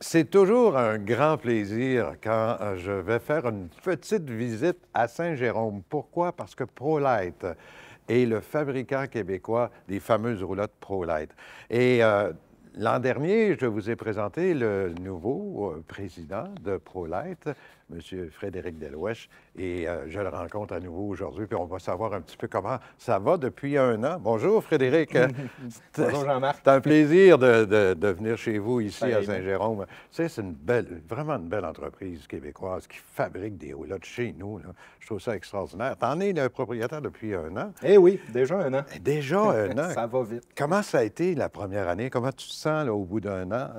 C'est toujours un grand plaisir quand euh, je vais faire une petite visite à Saint-Jérôme. Pourquoi? Parce que ProLight est le fabricant québécois des fameuses roulottes ProLight. Et euh, l'an dernier, je vous ai présenté le nouveau euh, président de ProLight, M. Frédéric Delouèche, et euh, je le rencontre à nouveau aujourd'hui, puis on va savoir un petit peu comment ça va depuis un an. Bonjour Frédéric. Bonjour Jean-Marc. C'est un plaisir de, de, venir chez vous ici à Saint-Jérôme. Tu sais, c'est belle, vraiment une belle entreprise québécoise qui fabrique des roulottes chez nous. Je trouve ça extraordinaire. en es le propriétaire depuis un an. Eh oui, déjà un an. Déjà un an. ça va vite. Comment ça a été la première année? Comment tu te sens au bout d'un an?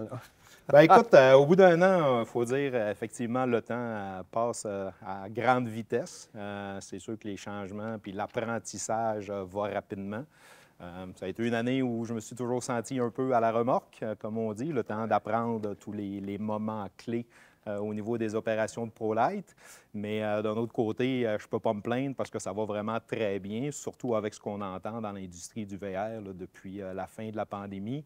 Ben, écoute, euh, au bout d'un an, il euh, faut dire, euh, effectivement, le temps passe à grande vitesse. c'est sûr que les changements puis l'apprentissage vont rapidement. ça a été une année où je me suis toujours senti un peu à la remorque, comme on dit, le temps d'apprendre tous les moments clés euh, au niveau des opérations de ProLight. Mais euh, d'un autre côté, euh, je ne peux pas me plaindre parce que ça va vraiment très bien, surtout avec ce qu'on entend dans l'industrie du VR depuis la fin de la pandémie.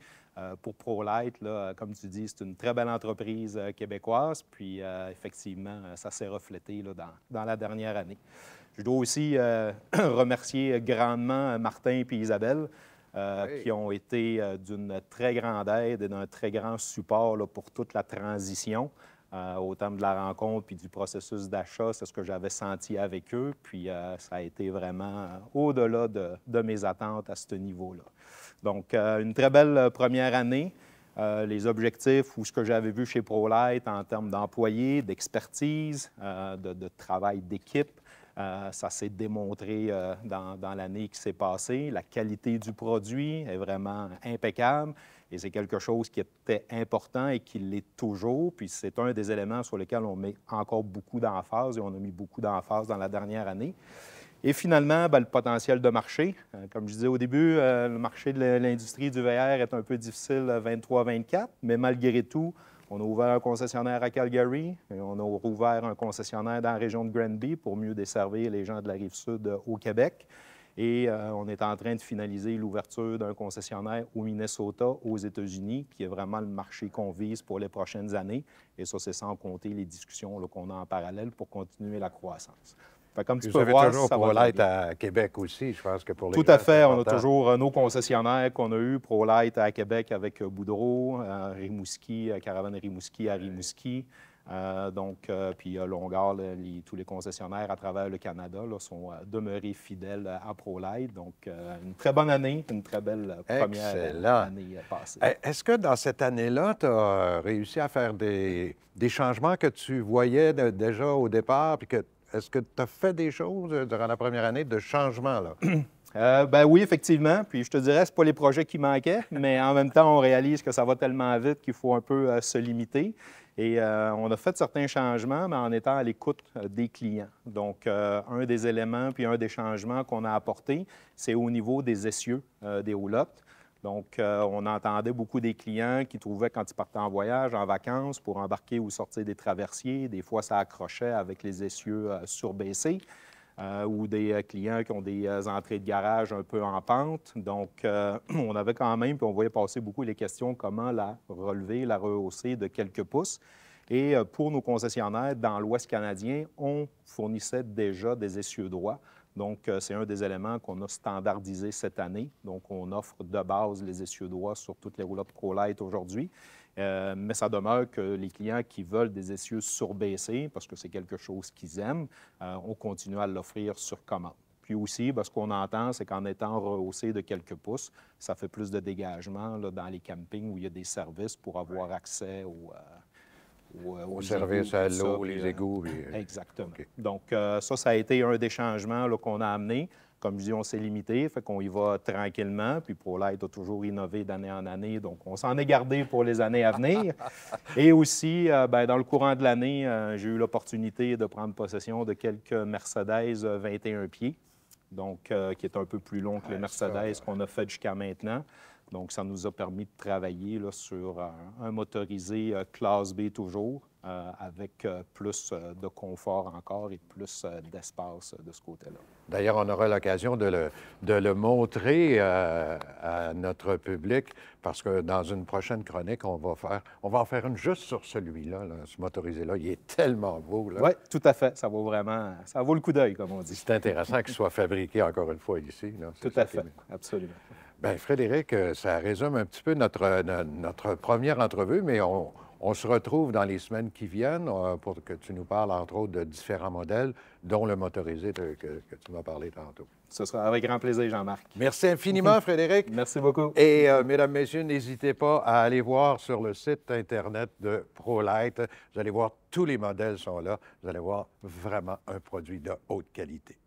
pour ProLight, là, comme tu dis, c'est une très belle entreprise québécoise. Puis, effectivement, ça s'est reflété dans, la dernière année. Je dois aussi remercier grandement Martin et Isabelle. qui ont été d'une très grande aide et d'un très grand support pour toute la transition. Euh, au terme de la rencontre puis du processus d'achat. C'est ce que j'avais senti avec eux. Puis euh, ça a été vraiment euh, au-delà de, mes attentes à ce niveau-là. Donc, une très belle première année. les objectifs ou ce que j'avais vu chez ProLight en termes d'employés, d'expertise, de travail d'équipe, euh, ça s'est démontré euh, dans, l'année qui s'est passée. La qualité du produit est vraiment impeccable et c'est quelque chose qui était important et qui l'est toujours. Puis c'est un des éléments sur lesquels on met encore beaucoup d'emphase et on a mis beaucoup d'emphase dans la dernière année. Et finalement, ben, le potentiel de marché. Euh, comme je disais au début, le marché de l'industrie du VR est un peu difficile 23-24, mais malgré tout, on a ouvert un concessionnaire à Calgary et on a rouvert un concessionnaire dans la région de Granby pour mieux desservir les gens de la rive sud euh, au Québec. Et euh, on est en train de finaliser l'ouverture d'un concessionnaire au Minnesota, aux États-Unis, qui est vraiment le marché qu'on vise pour les prochaines années. Et ça, c'est sans compter les discussions qu'on a en parallèle pour continuer la croissance comme tu peux toujours ProLight à Québec aussi, je pense que pour les Tout à fait. On a toujours euh, nos concessionnaires qu'on a eus, ProLight à Québec avec euh, Boudreau, euh, Rimouski, Caravane Rimouski à Rimouski. donc, puis à Longar, tous les concessionnaires à travers le Canada sont demeurés fidèles à ProLight. Donc, une très bonne année, une très belle première année passée. Eh, est-ce que dans cette année-là, tu as réussi à faire des, des, changements que tu voyais déjà au départ, puis que est-ce que tu as fait des choses euh, durant la première année de changement, là? Euh, ben oui, effectivement. Puis je te dirais, c'est pas les projets qui manquaient, mais en même temps, on réalise que ça va tellement vite qu'il faut un peu euh, se limiter. Et on a fait certains changements, mais en étant à l'écoute des clients. Donc, un des éléments, puis un des changements qu'on a apporté, c'est au niveau des essieux des roulottes. Donc, euh, on entendait beaucoup des clients qui trouvaient quand ils partaient en voyage, en vacances, pour embarquer ou sortir des traversiers, des fois ça accrochait avec les essieux euh, surbaissés, euh, ou des clients qui ont des entrées de garage un peu en pente. Donc, on avait quand même, puis on voyait passer beaucoup les questions comment la relever, la rehausser de quelques pouces. Et pour nos concessionnaires dans l'Ouest canadien, on fournissait déjà des essieux droits donc, euh, c'est un des éléments qu'on a standardisé cette année. Donc, on offre de base les essieux-doigts sur toutes les roulottes ProLight aujourd'hui. Euh, mais ça demeure que les clients qui veulent des essieux surbaissés, parce que c'est quelque chose qu'ils aiment, euh, on continue à l'offrir sur commande. Puis aussi, parce ben, ce qu'on entend, c'est qu'en étant rehaussé de quelques pouces, ça fait plus de dégagement dans les campings où il y a des services pour avoir accès aux... Euh, Au service à l'eau, les euh, égouts. Euh, Exactement. Donc, ça, ça a été un des changements qu'on a amené. Comme je dis, on s'est limité, fait qu'on y va tranquillement. Puis pour l'aide, on a toujours innové d'année en année, donc on s'en est gardé pour les années à venir. Et aussi, ben, dans le courant de l'année, j'ai eu l'opportunité de prendre possession de quelques Mercedes 21 pieds, donc qui est un peu plus long que les ah, Mercedes qu'on a fait jusqu'à maintenant. Donc, ça nous a permis de travailler sur euh, un, motorisé euh, classe B toujours, euh, avec plus de confort encore et plus d'espace de ce côté-là. D'ailleurs, on aura l'occasion de le, montrer à notre public parce que dans une prochaine chronique, on va faire, on va en faire une juste sur celui-là, ce motorisé-là. Il est tellement beau. Oui, tout à fait. Ça vaut vraiment, ça vaut le coup d'œil, comme on dit. C'est intéressant qu'il soit fabriqué encore une fois ici. Tout à fait, absolument. Ben, Frédéric, euh, ça résume un petit peu notre, euh, notre première entrevue, mais on, se retrouve dans les semaines qui viennent euh, pour que tu nous parles, entre autres, de différents modèles, dont le motorisé que, tu m'as parlé tantôt. Ce sera avec grand plaisir, Jean-Marc. Merci infiniment, Frédéric. Merci beaucoup. Et, mesdames, messieurs, n'hésitez pas à aller voir sur le site Internet de ProLight. Vous allez voir, tous les modèles sont là. Vous allez voir vraiment un produit de haute qualité.